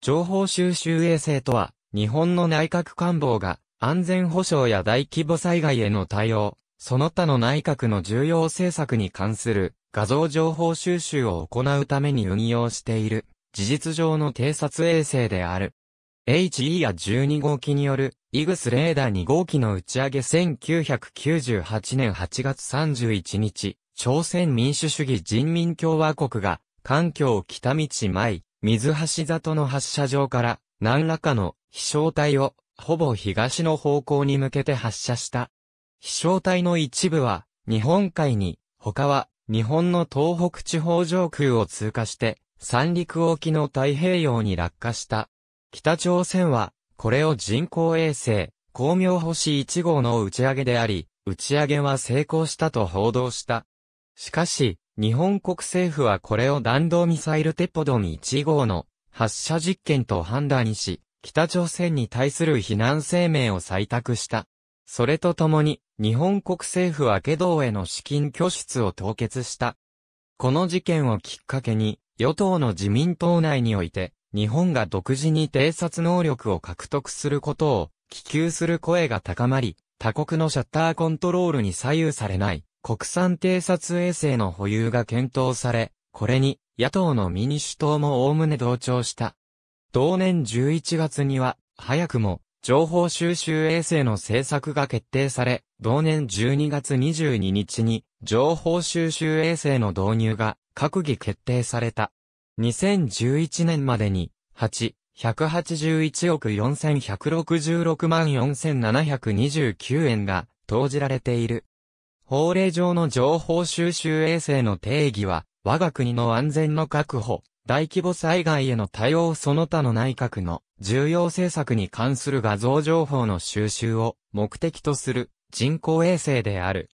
情報収集衛星とは、日本の内閣官房が安全保障や大規模災害への対応、その他の内閣の重要政策に関する画像情報収集を行うために運用している事実上の偵察衛星である。HE や12号機によるイグスレーダー2号機の打ち上げ1998年8月31日、朝鮮民主主義人民共和国が、環境北道舞、水橋里の発射場から何らかの飛翔体をほぼ東の方向に向けて発射した。飛翔体の一部は日本海に、他は日本の東北地方上空を通過して三陸沖の太平洋に落下した。北朝鮮はこれを人工衛星、光明星1号の打ち上げであり、打ち上げは成功したと報道した。しかし、日本国政府はこれを弾道ミサイルテポドン1号の発射実験と判断し、北朝鮮に対する非難声明を採択した。それとともに、日本国政府は下道への資金拠出を凍結した。この事件をきっかけに、与党の自民党内において、日本が独自に偵察能力を獲得することを、希求する声が高まり、他国のシャッターコントロールに左右されない、国産偵察衛星の保有が検討され、これに野党の民主党も概ね同調した。同年11月には、早くも情報収集衛星の政作が決定され、同年12月22日に情報収集衛星の導入が閣議決定された。2011年までに、8、181億4166万4729円が投じられている。法令上の情報収集衛星の定義は、我が国の安全の確保、大規模災害への対応その他の内閣の重要政策に関する画像情報の収集を目的とする人工衛星である。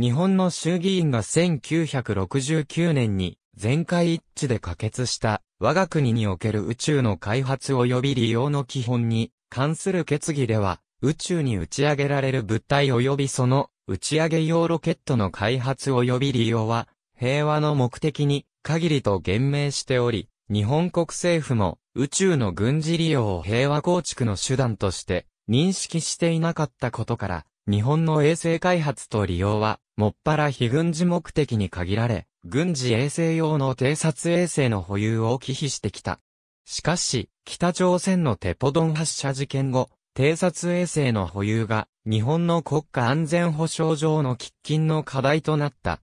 日本の衆議院が1969年に全会一致で可決した我が国における宇宙の開発及び利用の基本に関する決議では宇宙に打ち上げられる物体及びその打ち上げ用ロケットの開発及び利用は、平和の目的に限りと言明しており、日本国政府も宇宙の軍事利用を平和構築の手段として認識していなかったことから、日本の衛星開発と利用は、もっぱら非軍事目的に限られ、軍事衛星用の偵察衛星の保有を忌避してきた。しかし、北朝鮮のテポドン発射事件後、偵察衛星の保有が日本の国家安全保障上の喫緊の課題となった。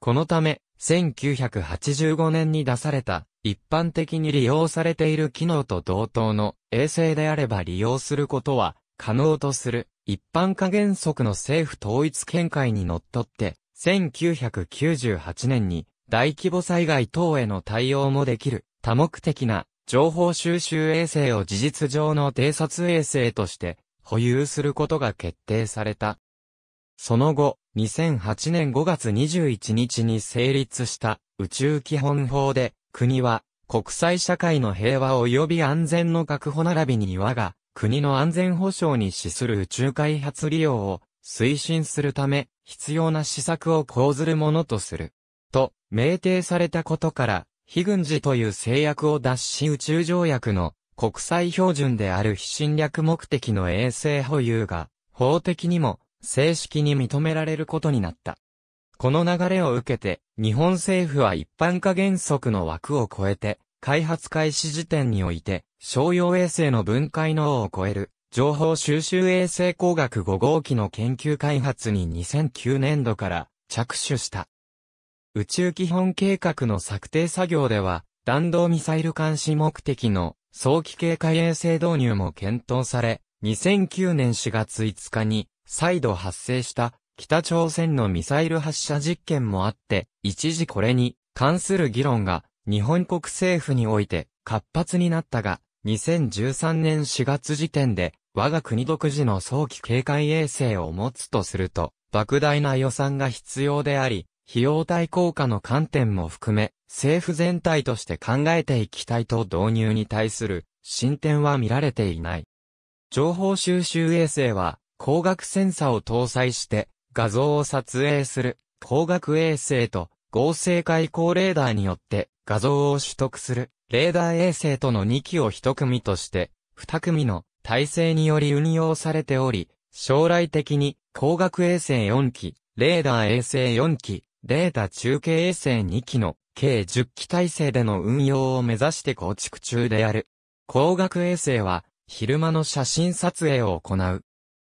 このため、1985年に出された、一般的に利用されている機能と同等の衛星であれば利用することは可能とする一般化原則の政府統一見解にのっとって、1998年に大規模災害等への対応もできる多目的な情報収集衛星を事実上の偵察衛星として保有することが決定された。その後、2008年5月21日に成立した宇宙基本法で、国は国際社会の平和及び安全の確保並びに我が国の安全保障に資する宇宙開発利用を推進するため必要な施策を講ずるものとする。と、明定されたことから、非軍事という制約を脱し宇宙条約の国際標準である非侵略目的の衛星保有が、法的にも、正式に認められることになった。この流れを受けて、日本政府は一般化原則の枠を超えて、開発開始時点において、商用衛星の分解能を超える、情報収集衛星工学5号機の研究開発に2009年度から着手した。宇宙基本計画の策定作業では、弾道ミサイル監視目的の早期警戒衛星導入も検討され、2009年4月5日に再度発生した北朝鮮のミサイル発射実験もあって、一時これに関する議論が日本国政府において活発になったが、2013年4月時点で我が国独自の早期警戒衛星を持つとすると、莫大な予算が必要であり、費用対効果の観点も含め、政府全体として考えていきたいと導入に対する進展は見られていない。情報収集衛星は光学センサを搭載して画像を撮影する光学衛星と合成開口レーダーによって画像を取得するレーダー衛星との2機を1組として2組の体制により運用されており、将来的に光学衛星4機、レーダー衛星4機、レーダー中継衛星2機の計10機体制での運用を目指して構築中である。光学衛星は、昼間の写真撮影を行う。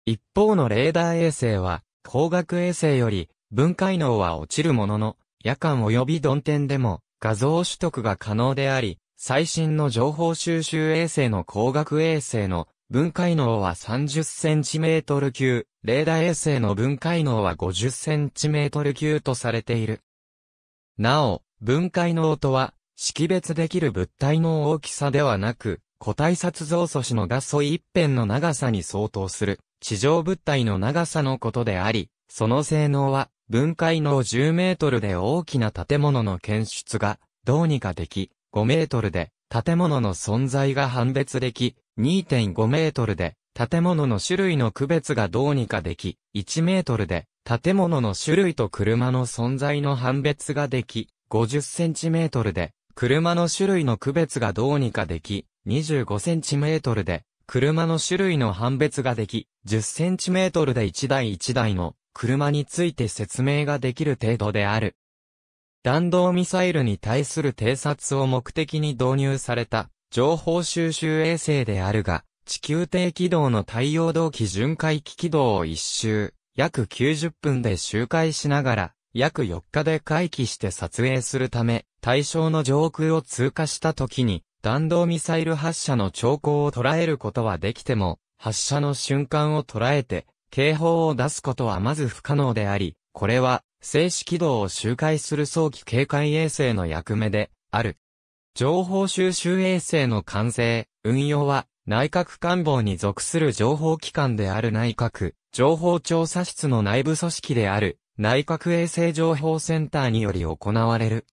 一方のレーダー衛星は、光学衛星より、分解能は落ちるものの、夜間及び曇天でも、画像取得が可能であり、最新の情報収集衛星の光学衛星の分解能は 30cm 級、レーダー衛星の分解能は 50cm 級とされている。なお、分解の音は、識別できる物体の大きさではなく、個体殺像素子の画素一辺の長さに相当する、地上物体の長さのことであり、その性能は、分解能10メートルで大きな建物の検出が、どうにかでき、5メートルで、建物の存在が判別でき、2.5メートルで、建物の種類の区別がどうにかでき、1メートルで、建物の種類と車の存在の判別ができ、50cm で、車の種類の区別がどうにかでき、25cm で、車の種類の判別ができ、10cm で1台1台の車について説明ができる程度である。弾道ミサイルに対する偵察を目的に導入された情報収集衛星であるが、地球低軌道の太陽同期巡回機軌道を一周、約90分で周回しながら、約4日で回帰して撮影するため、対象の上空を通過した時に、弾道ミサイル発射の兆候を捉えることはできても、発射の瞬間を捉えて、警報を出すことはまず不可能であり、これは、静止軌道を周回する早期警戒衛星の役目で、ある。情報収集衛星の完成、運用は、内閣官房に属する情報機関である内閣、情報調査室の内部組織である、内閣衛星情報センターにより行われる。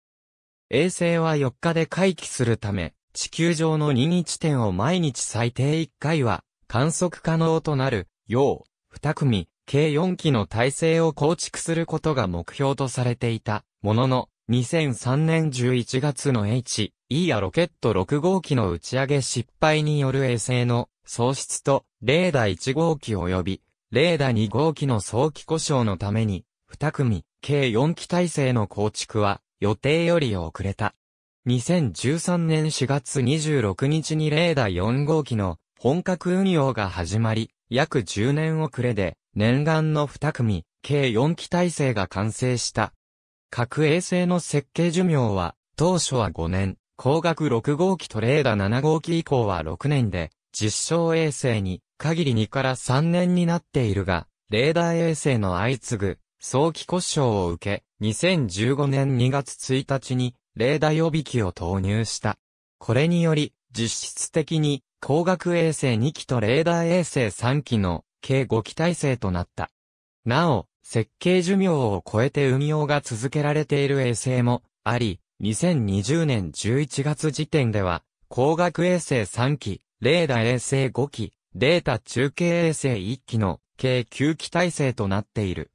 衛星は4日で回帰するため、地球上の任意地点を毎日最低1回は観測可能となる、よう、2組、計4機の体制を構築することが目標とされていた、ものの、2003年11月の H、E やロケット6号機の打ち上げ失敗による衛星の喪失と、レーダ1号機及び、レーダ2号機の早期故障のために、2組、計4機体制の構築は予定より遅れた。2013年4月26日にレーダー4号機の本格運用が始まり、約10年遅れで念願の2組、計4機体制が完成した。核衛星の設計寿命は当初は5年、光学6号機とレーダー7号機以降は6年で、実証衛星に限り2から3年になっているが、レーダー衛星の相次ぐ早期故障を受け、2015年2月1日に、レーダー予備機を投入した。これにより、実質的に、光学衛星2機とレーダー衛星3機の、計5機体制となった。なお、設計寿命を超えて運用が続けられている衛星もあり、2020年11月時点では、光学衛星3機、レーダー衛星5機、データ中継衛星1機の計9機体制となっている。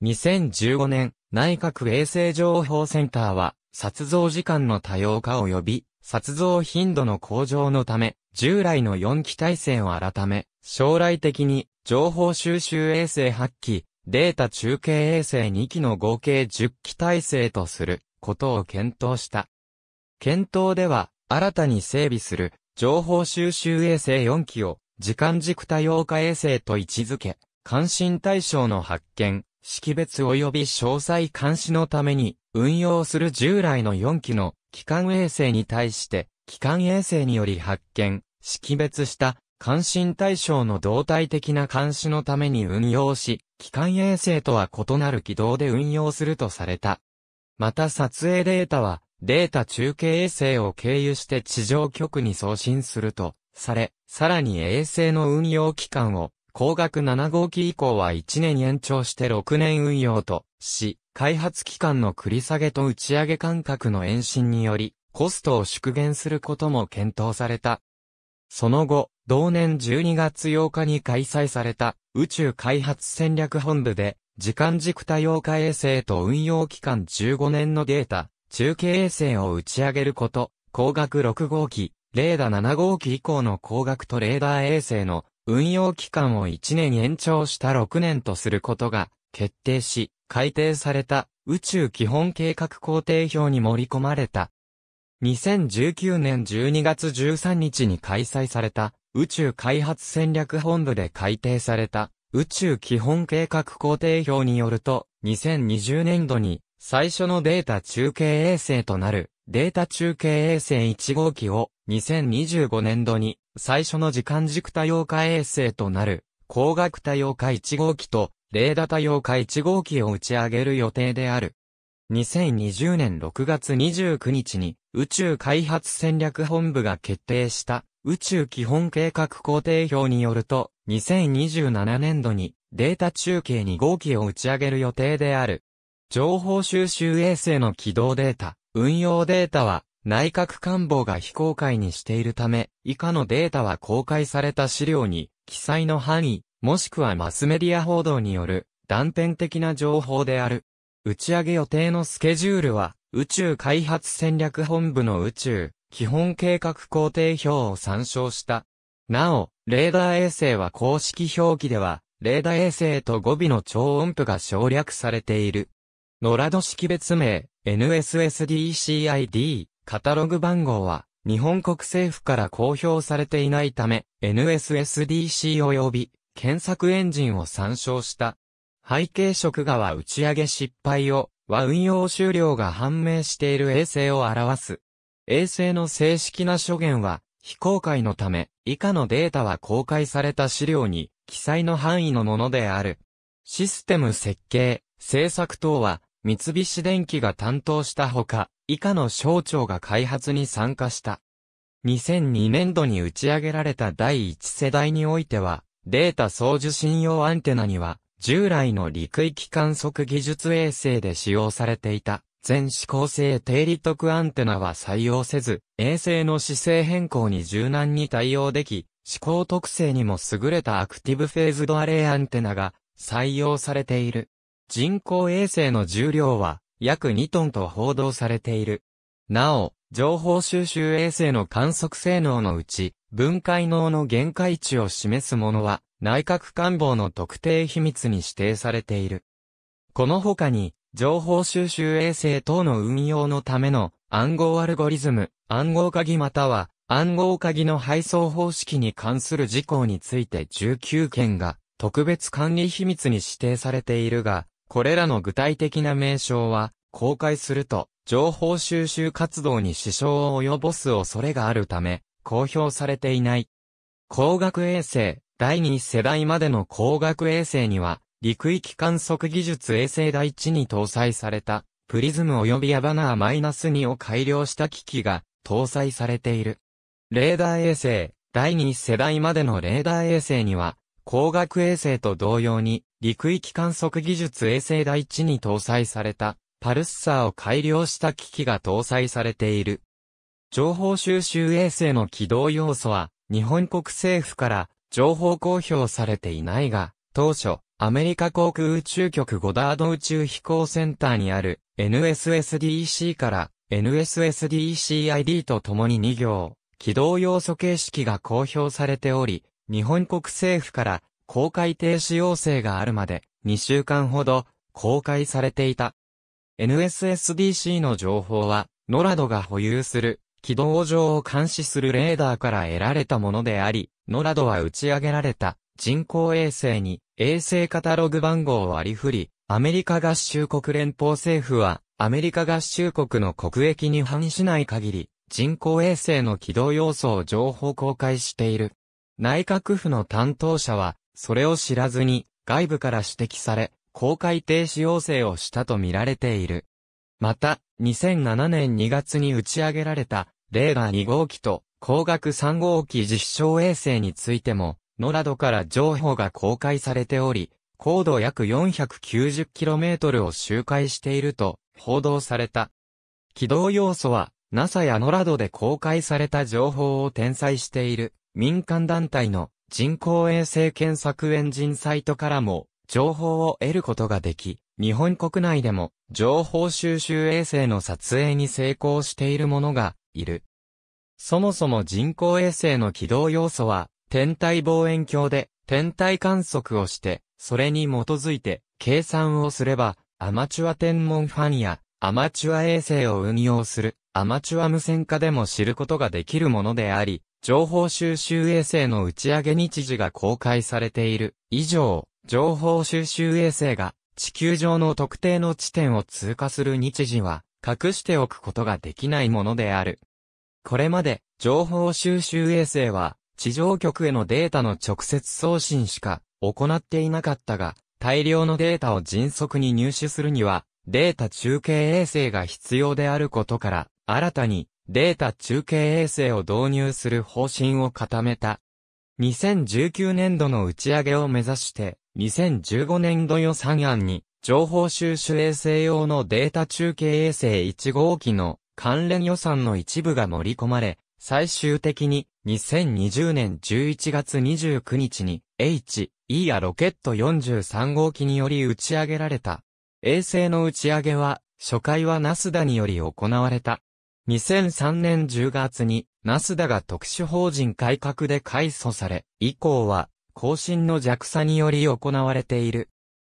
2015年、内閣衛星情報センターは、殺像時間の多様化及び、殺像頻度の向上のため、従来の4機体制を改め、将来的に、情報収集衛星8機、データ中継衛星2機の合計10機体制とする、ことを検討した。検討では、新たに整備する、情報収集衛星4機を、時間軸多様化衛星と位置づけ、関心対象の発見、識別及び詳細監視のために運用する従来の4機の機関衛星に対して、機関衛星により発見、識別した関心対象の動体的な監視のために運用し、機関衛星とは異なる軌道で運用するとされた。また撮影データは、データ中継衛星を経由して地上局に送信すると、され、さらに衛星の運用期間を工学7号機以降は1年延長して6年運用とし、開発期間の繰り下げと打ち上げ間隔の延伸により、コストを縮減することも検討された。その後、同年12月8日に開催された宇宙開発戦略本部で、時間軸多様化衛星と運用期間15年のデータ、中継衛星を打ち上げること、光学6号機、レーダー7号機以降の光学とレーダー衛星の運用期間を1年延長した6年とすることが決定し、改定された宇宙基本計画工程表に盛り込まれた。2019年12月13日に開催された宇宙開発戦略本部で改定された宇宙基本計画工程表によると2020年度に最初のデータ中継衛星となるデータ中継衛星1号機を2025年度に最初の時間軸多様化衛星となる光学多様化1号機とレーダ多様化1号機を打ち上げる予定である。2020年6月29日に宇宙開発戦略本部が決定した宇宙基本計画工程表によると2027年度にデータ中継2号機を打ち上げる予定である。情報収集衛星の軌道データ、運用データは内閣官房が非公開にしているため、以下のデータは公開された資料に、記載の範囲、もしくはマスメディア報道による断片的な情報である。打ち上げ予定のスケジュールは、宇宙開発戦略本部の宇宙、基本計画工程表を参照した。なお、レーダー衛星は公式表記では、レーダー衛星と語尾の超音符が省略されている。ノラド識別名、NSSDCID、カタログ番号は、日本国政府から公表されていないため、NSSDC 及び検索エンジンを参照した。背景色画は打ち上げ失敗を、は運用終了が判明している衛星を表す。衛星の正式な諸言は、非公開のため、以下のデータは公開された資料に、記載の範囲のものである。システム設計、制作等は、三菱電機が担当したほか、以下の省庁が開発に参加した。2002年度に打ち上げられた第1世代においては、データ送受信用アンテナには、従来の陸域観測技術衛星で使用されていた、全指向性低利得アンテナは採用せず、衛星の姿勢変更に柔軟に対応でき、指向特性にも優れたアクティブフェーズドアレイアンテナが採用されている。人工衛星の重量は約2トンと報道されている。なお、情報収集衛星の観測性能のうち、分解能の限界値を示すものは、内閣官房の特定秘密に指定されている。この他に、情報収集衛星等の運用のための暗号アルゴリズム、暗号鍵または暗号鍵の配送方式に関する事項について19件が特別管理秘密に指定されているが、これらの具体的な名称は、公開すると、情報収集活動に支障を及ぼす恐れがあるため、公表されていない。光学衛星、第2世代までの光学衛星には、陸域観測技術衛星第1に搭載された、プリズム及びアバナー -2 を改良した機器が搭載されている。レーダー衛星、第2世代までのレーダー衛星には、光学衛星と同様に、陸域観測技術衛星第一に搭載された、パルッサーを改良した機器が搭載されている。情報収集衛星の起動要素は、日本国政府から情報公表されていないが、当初、アメリカ航空宇宙局ゴダード宇宙飛行センターにある NSSDEC から NSSDECID と共に2行、起動要素形式が公表されており、日本国政府から公開停止要請があるまで2週間ほど公開されていた。NSSDC の情報は、ノラドが保有する軌道上を監視するレーダーから得られたものであり、ノラドは打ち上げられた人工衛星に衛星カタログ番号を割り振り、アメリカ合衆国連邦政府は、アメリカ合衆国の国益に反しない限り、人工衛星の軌道要素を情報公開している。内閣府の担当者は、それを知らずに、外部から指摘され、公開停止要請をしたと見られている。また、2007年2月に打ち上げられた、レーダー2号機と、光学3号機実証衛星についても、ノラドから情報が公開されており、高度約 490km を周回していると報道された。軌道要素は NASA やノラドで公開された情報を転載している民間団体の人工衛星検索エンジンサイトからも情報を得ることができ、日本国内でも情報収集衛星の撮影に成功しているものがいる。そもそも人工衛星の軌道要素は天体望遠鏡で天体観測をして、それに基づいて計算をすればアマチュア天文ファンやアマチュア衛星を運用するアマチュア無線化でも知ることができるものであり、情報収集衛星の打ち上げ日時が公開されている。以上、情報収集衛星が地球上の特定の地点を通過する日時は隠しておくことができないものである。これまで情報収集衛星は地上局へのデータの直接送信しか行っていなかったが、大量のデータを迅速に入手するには、データ中継衛星が必要であることから、新たにデータ中継衛星を導入する方針を固めた。2019年度の打ち上げを目指して、2015年度予算案に、情報収集衛星用のデータ中継衛星1号機の関連予算の一部が盛り込まれ、最終的に2020年11月29日に H、E やロケット43号機により打ち上げられた。衛星の打ち上げは、初回はナスダにより行われた。2003年10月に、ナスダが特殊法人改革で改組され、以降は、更新の弱さにより行われている。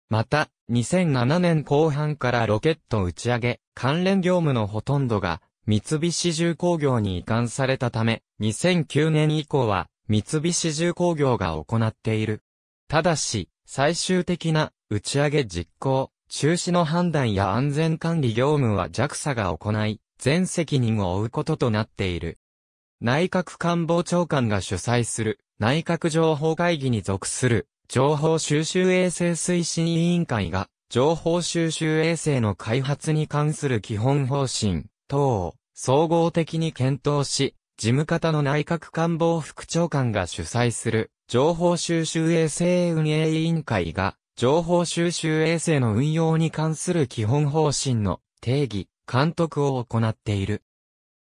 また、2007年後半からロケット打ち上げ、関連業務のほとんどが、三菱重工業に移管されたため、2009年以降は、三菱重工業が行っている。ただし、最終的な打ち上げ実行、中止の判断や安全管理業務は JAXA が行い、全責任を負うこととなっている。内閣官房長官が主催する内閣情報会議に属する情報収集衛星推進委員会が情報収集衛星の開発に関する基本方針等を総合的に検討し、事務方の内閣官房副長官が主催する情報収集衛星運営委員会が情報収集衛星の運用に関する基本方針の定義、監督を行っている。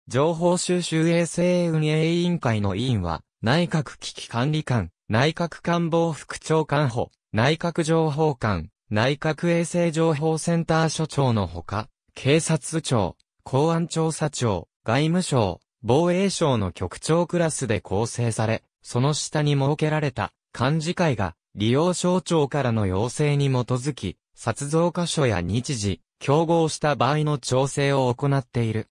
情報収集衛生運営委員会の委員は、内閣危機管理官、内閣官房副長官補、内閣情報官、内閣衛生情報センター所長のほか、警察庁、公安調査庁、外務省、防衛省の局長クラスで構成され、その下に設けられた幹事会が利用省庁からの要請に基づき、殺造箇所や日時、競合した場合の調整を行っている。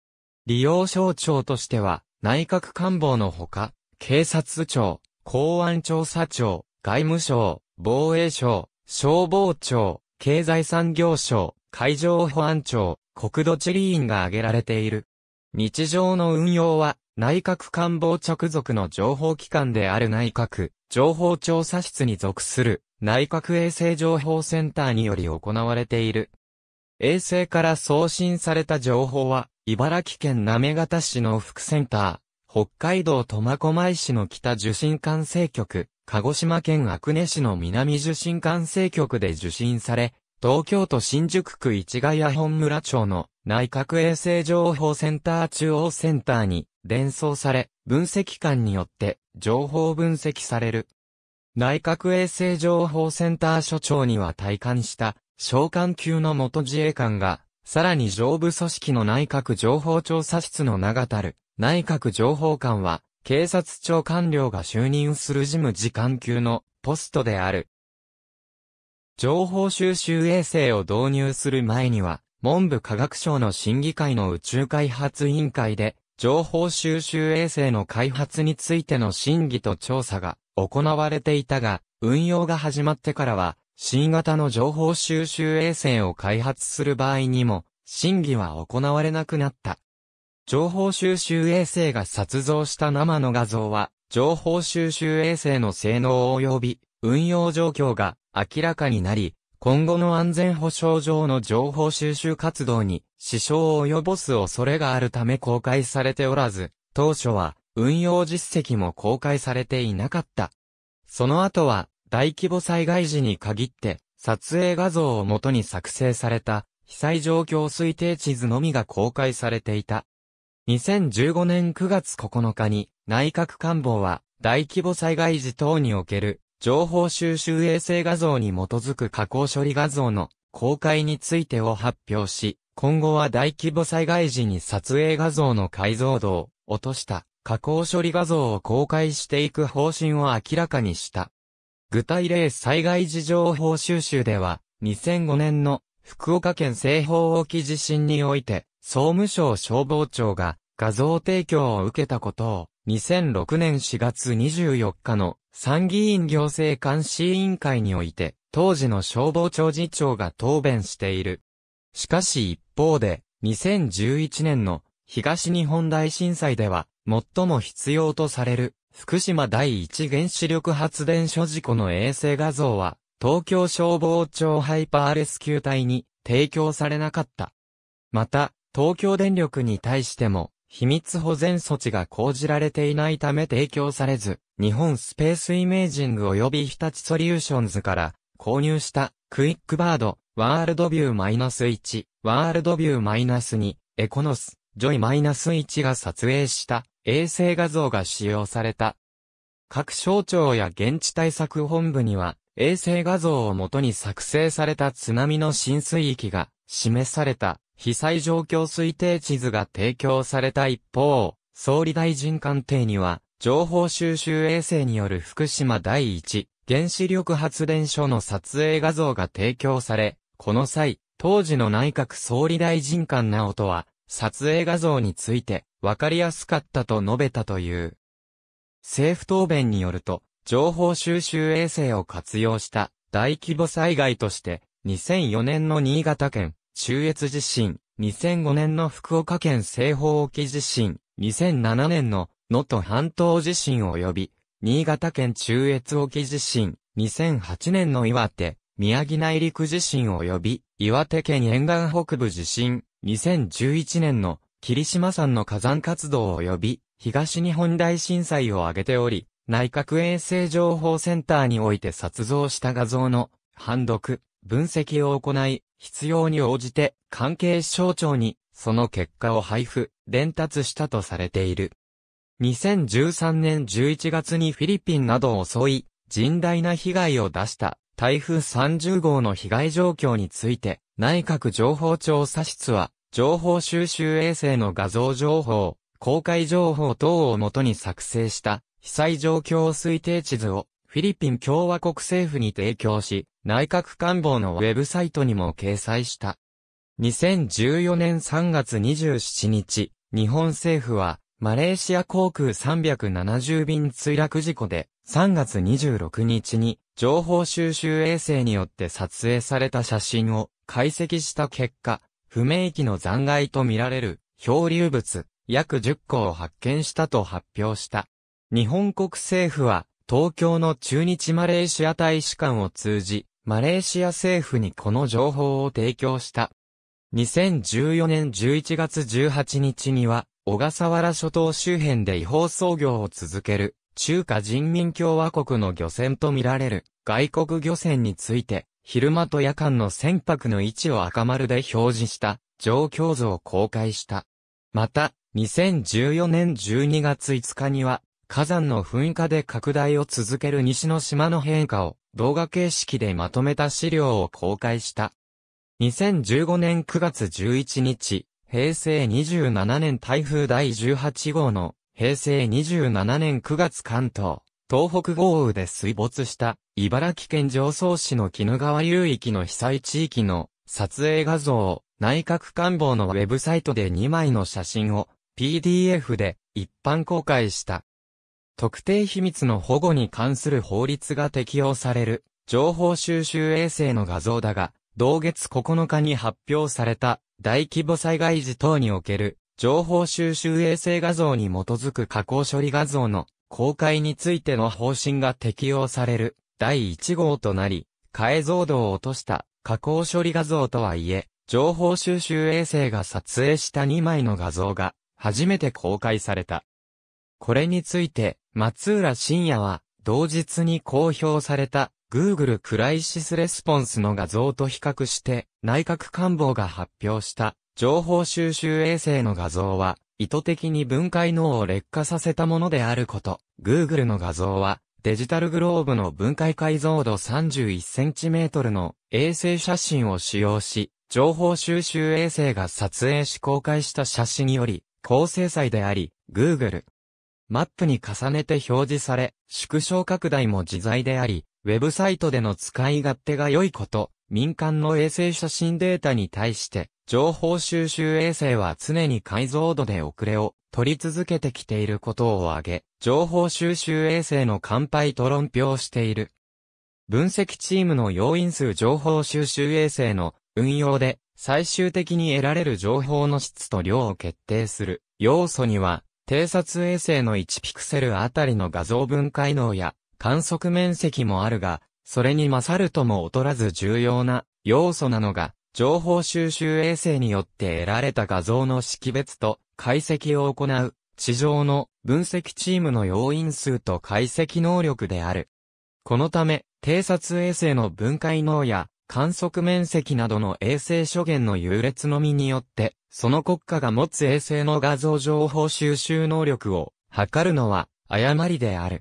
利用省庁としては、内閣官房のほか、警察庁、公安調査庁、外務省、防衛省、消防庁、経済産業省、海上保安庁、国土地理院が挙げられている。日常の運用は、内閣官房直属の情報機関である内閣、情報調査室に属する、内閣衛星情報センターにより行われている。衛星から送信された情報は、茨城県行方市の副センター、北海道苫小牧市の北受信管制局、鹿児島県阿久根市の南受信管制局で受信され、東京都新宿区市ヶ谷本村町の内閣衛星情報センター中央センターに伝送され、分析官によって情報分析される。内閣衛星情報センター所長には体感した召喚級の元自衛官が、さらに上部組織の内閣情報調査室の長たる、内閣情報官は、警察庁官僚が就任する事務次官級のポストである。情報収集衛星を導入する前には、文部科学省の審議会の宇宙開発委員会で、情報収集衛星の開発についての審議と調査が行われていたが、運用が始まってからは、新型の情報収集衛星を開発する場合にも、審議は行われなくなった。情報収集衛星が撮像した生の画像は、情報収集衛星の性能及び運用状況が明らかになり、今後の安全保障上の情報収集活動に支障を及ぼす恐れがあるため公開されておらず、当初は運用実績も公開されていなかった。その後は大規模災害時に限って、撮影画像をもとに作成された、被災状況推定地図のみが公開されていた。2015年9月9日に、内閣官房は、大規模災害時等における、情報収集衛星画像に基づく加工処理画像の公開についてを発表し、今後は大規模災害時に撮影画像の解像度を落とした加工処理画像を公開していく方針を明らかにした。具体例災害事情報収集では、2005年の福岡県西方沖地震において、総務省消防庁が画像提供を受けたことを、2006年4月24日の参議院行政監視委員会において、当時の消防庁次長が答弁している。しかし一方で、2011年の東日本大震災では、最も必要とされる福島第一原子力発電所事故の衛星画像は、東京消防庁ハイパーレスキュー隊に提供されなかった。また、東京電力に対しても、秘密保全措置が講じられていないため提供されず、日本スペースイメージング及び日立ソリューションズから購入したクイックバード、ワールドビュー -1、ワールドビュー -2、エコノス、ジョイ -1 が撮影した衛星画像が使用された。各省庁や現地対策本部には、衛星画像をもとに作成された津波の浸水域が示された被災状況推定地図が提供された一方、総理大臣官邸には、情報収集衛星による福島第一原子力発電所の撮影画像が提供され、この際、当時の内閣総理大臣官直人は、撮影画像について分かりやすかったと述べたという。政府答弁によると、情報収集衛星を活用した大規模災害として、2004年の新潟県中越地震、2005年の福岡県西方沖地震、2007年の能登半島地震及び、新潟県中越沖地震、2008年の岩手、宮城内陸地震及び、岩手県沿岸北部地震、2011年の霧島山の火山活動及び東日本大震災を挙げており、内閣衛星情報センターにおいて撮像した画像の判読、分析を行い、必要に応じて関係省庁にその結果を配布、伝達したとされている。2013年11月にフィリピンなどを襲い、甚大な被害を出した台風30号の被害状況について、内閣情報調査室は、情報収集衛星の画像情報、公開情報等をもとに作成した被災状況推定地図をフィリピン共和国政府に提供し、内閣官房のウェブサイトにも掲載した。2014年3月27日、日本政府は、マレーシア航空370便墜落事故で、3月26日に、情報収集衛星によって撮影された写真を解析した結果、不明機の残骸とみられる漂流物約10個を発見したと発表した。日本国政府は東京の中日マレーシア大使館を通じ、マレーシア政府にこの情報を提供した。2014年11月18日には、小笠原諸島周辺で違法操業を続ける中華人民共和国の漁船とみられる外国漁船について、昼間と夜間の船舶の位置を赤丸で表示した状況図を公開した。また、2014年12月5日には、火山の噴火で拡大を続ける西の島の変化を動画形式でまとめた資料を公開した。2015年9月11日、平成27年台風第18号の平成27年9月関東、東北豪雨で水没した茨城県常総市の鬼怒川流域の被災地域の撮影画像を内閣官房のウェブサイトで2枚の写真を PDF で一般公開した。特定秘密の保護に関する法律が適用される情報収集衛星の画像だが、同月9日に発表された大規模災害時等における情報収集衛星画像に基づく加工処理画像の公開についての方針が適用される第1号となり、解像度を落とした加工処理画像とはいえ、情報収集衛星が撮影した2枚の画像が初めて公開された。これについて松浦信也は同日に公表された Google クライシスレスポンスの画像と比較して内閣官房が発表した情報収集衛星の画像は、意図的に分解脳を劣化させたものであること。Google の画像は、デジタルグローブの分解解像度 31cm の衛星写真を使用し、情報収集衛星が撮影し公開した写真より、高精細であり、Google。マップに重ねて表示され、縮小拡大も自在であり、ウェブサイトでの使い勝手が良いこと、民間の衛星写真データに対して、情報収集衛星は常に解像度で遅れを取り続けてきていることを挙げ、情報収集衛星の乾杯と論評している。分析チームの要因数情報収集衛星の運用で最終的に得られる情報の質と量を決定する要素には、偵察衛星の1ピクセルあたりの画像分解能や観測面積もあるが、それに勝るとも劣らず重要な要素なのが、情報収集衛星によって得られた画像の識別と解析を行う、地上の分析チームの要因数と解析能力である。このため、偵察衛星の分解能や観測面積などの衛星諸元の優劣のみによって、その国家が持つ衛星の画像情報収集能力を測るのは誤りである。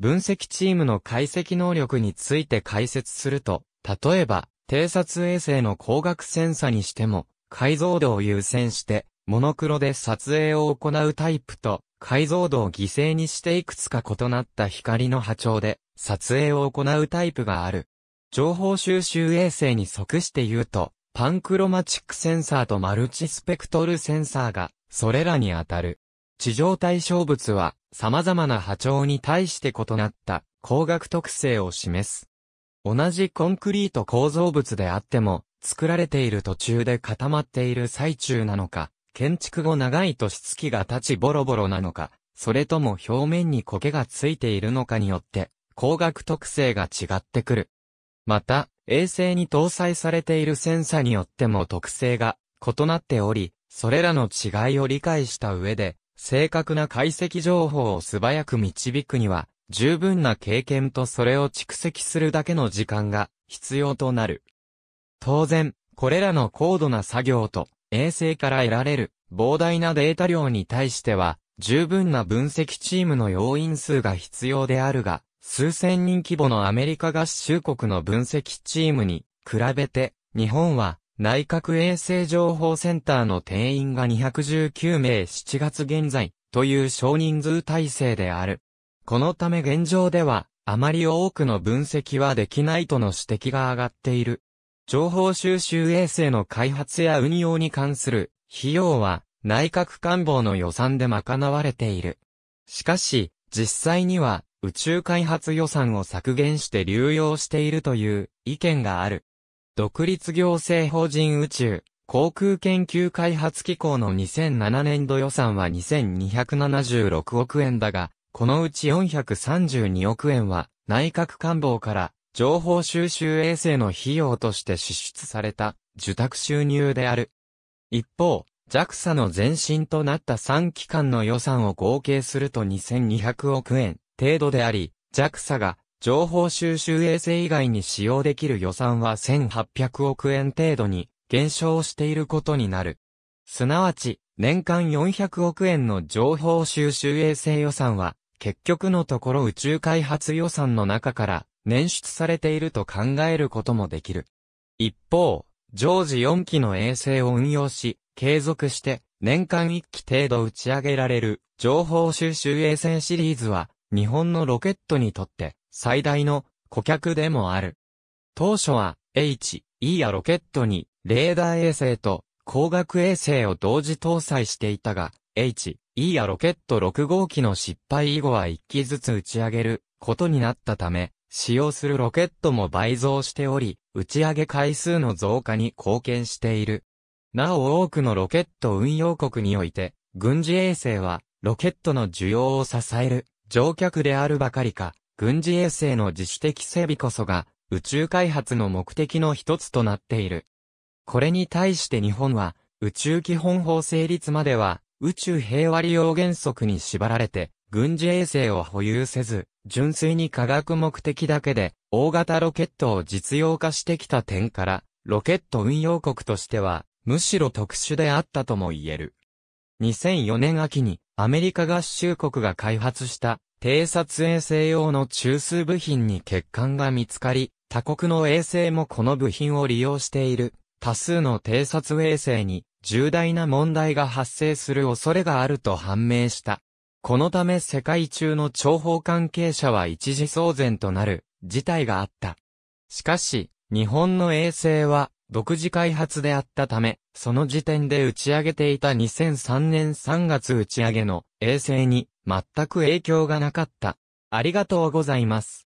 分析チームの解析能力について解説すると、例えば、偵察衛星の光学センサにしても、解像度を優先して、モノクロで撮影を行うタイプと、解像度を犠牲にしていくつか異なった光の波長で、撮影を行うタイプがある。情報収集衛星に即して言うと、パンクロマチックセンサーとマルチスペクトルセンサーが、それらに当たる。地上対象物は様々な波長に対して異なった光学特性を示す。同じコンクリート構造物であっても、作られている途中で固まっている最中なのか、建築後長い年月が経ちボロボロなのか、それとも表面に苔がついているのかによって、光学特性が違ってくる。また、衛星に搭載されているセンサによっても特性が異なっており、それらの違いを理解した上で、正確な解析情報を素早く導くには、十分な経験とそれを蓄積するだけの時間が必要となる。当然、これらの高度な作業と衛星から得られる膨大なデータ量に対しては、十分な分析チームの要因数が必要であるが、数千人規模のアメリカ合衆国の分析チームに比べて、日本は内閣衛生情報センターの定員が219名7月現在という少人数体制である。このため現状ではあまり多くの分析はできないとの指摘が上がっている。情報収集衛星の開発や運用に関する費用は内閣官房の予算で賄われている。しかし、実際には宇宙開発予算を削減して流用しているという意見がある。独立行政法人宇宙航空研究開発機構の2007年度予算は2276億円だが、このうち432億円は内閣官房から情報収集衛星の費用として支出された受託収入である。一方、JAXA の前身となった3機関の予算を合計すると2200億円程度であり、JAXA が情報収集衛星以外に使用できる予算は1800億円程度に減少していることになる。すなわち、年間400億円の情報収集衛星予算は、結局のところ宇宙開発予算の中から捻出されていると考えることもできる。一方、常時4機の衛星を運用し、継続して年間1機程度打ち上げられる情報収集衛星シリーズは日本のロケットにとって最大の顧客でもある。当初は H、E やロケットにレーダー衛星と光学衛星を同時搭載していたが、H、E やロケット6号機の失敗以後は1機ずつ打ち上げることになったため、使用するロケットも倍増しており、打ち上げ回数の増加に貢献している。なお多くのロケット運用国において、軍事衛星はロケットの需要を支える乗客であるばかりか、軍事衛星の自主的整備こそが、宇宙開発の目的の一つとなっている。これに対して日本は、宇宙基本法成立までは、宇宙平和利用原則に縛られて、軍事衛星を保有せず、純粋に科学目的だけで、大型ロケットを実用化してきた点から、ロケット運用国としては、むしろ特殊であったとも言える。2004年秋に、アメリカ合衆国が開発した偵察衛星用の中枢部品に欠陥が見つかり、他国の衛星もこの部品を利用している、多数の偵察衛星に重大な問題が発生する恐れがあると判明した。このため世界中の諜報関係者は一時騒然となる事態があった。しかし、日本の衛星は独自開発であったため、その時点で打ち上げていた2003年3月打ち上げの衛星に全く影響がなかった。ありがとうございます。